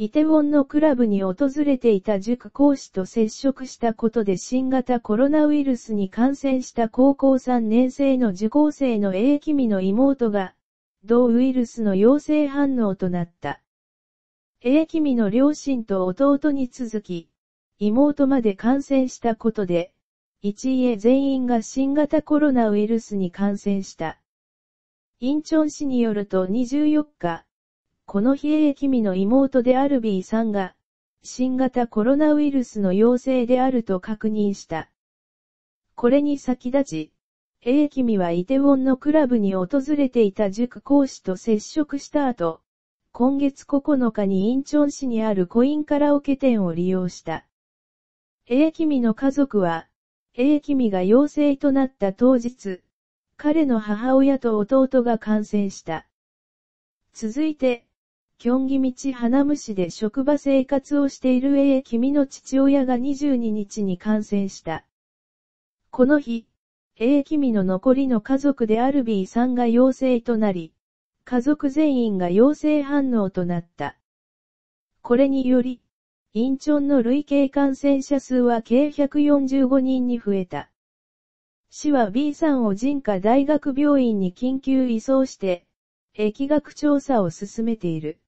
イテウォンのクラブに訪れていた塾講師と接触したことで新型コロナウイルスに感染した高校3年生の受講生の A 君の妹が、同ウイルスの陽性反応となった。A 君の両親と弟に続き、妹まで感染したことで、一家全員が新型コロナウイルスに感染した。インチョン市によると24日、この日英君の妹である B さんが、新型コロナウイルスの陽性であると確認した。これに先立ち、A 君はイテウォンのクラブに訪れていた塾講師と接触した後、今月9日にインチョン市にあるコインカラオケ店を利用した。A 君の家族は、A 君が陽性となった当日、彼の母親と弟が感染した。続いて、京畿道花虫で職場生活をしている A 君の父親が22日に感染した。この日、A 君の残りの家族である B さんが陽性となり、家族全員が陽性反応となった。これにより、インチョンの累計感染者数は計145人に増えた。市は B さんを人科大学病院に緊急移送して、疫学調査を進めている。